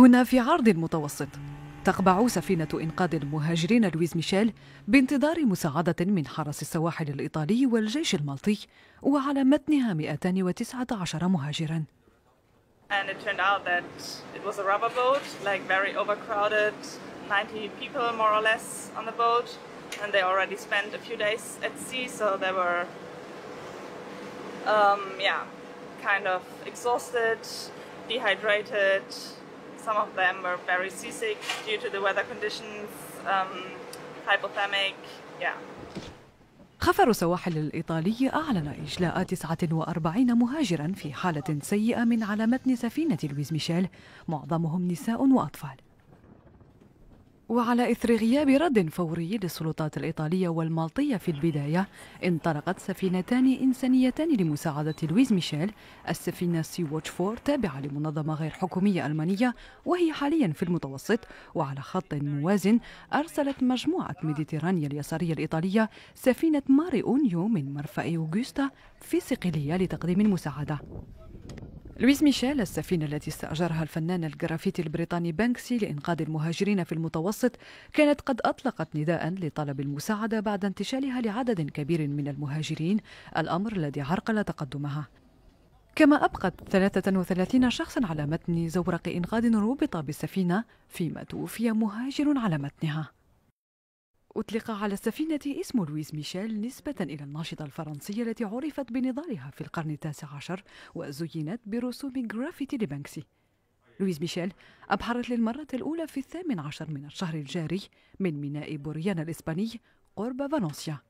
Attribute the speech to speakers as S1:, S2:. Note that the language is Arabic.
S1: هنا في عرض المتوسط تقبع سفينة إنقاذ المهاجرين لويز ميشيل بانتظار مساعدة من حرس السواحل الإيطالي والجيش المالطي وعلى متنها 219 مهاجراً
S2: and it turned out that it was a rubber boat, like very overcrowded, 90 people more or less on the boat, and they already spent a few days at sea, so they were, um, yeah, kind of exhausted, dehydrated, some of them were very seasick due to the weather conditions, um, hypothermic, yeah.
S1: خفر سواحل الإيطالي أعلن إجلاء 49 مهاجرا في حالة سيئة من على متن سفينة لويز ميشيل معظمهم نساء وأطفال وعلى إثر غياب رد فوري للسلطات الإيطالية والمالطية في البداية انطلقت سفينتان إنسانيتان لمساعدة لويز ميشيل السفينة سي ووتش فور تابعة لمنظمة غير حكومية ألمانية وهي حاليا في المتوسط وعلى خط موازن أرسلت مجموعة ميديترانيا اليسارية الإيطالية سفينة ماري أونيو من مرفأ أوغوستا في صقلية لتقديم المساعدة لويس ميشيل السفينة التي استأجرها الفنان الجرافيتي البريطاني بانكسي لإنقاذ المهاجرين في المتوسط كانت قد أطلقت نداء لطلب المساعدة بعد انتشالها لعدد كبير من المهاجرين الأمر الذي عرقل تقدمها كما أبقت 33 شخصا على متن زورق إنقاذ ربط بالسفينة فيما توفي مهاجر على متنها أطلق على السفينة اسم لويس ميشيل نسبة إلى الناشطة الفرنسية التي عرفت بنضالها في القرن التاسع عشر وزينت برسوم جرافيتي لبنكسي لويس ميشيل أبحرت للمرة الأولى في الثامن عشر من الشهر الجاري من ميناء بوريانا الإسباني قرب فالنسيا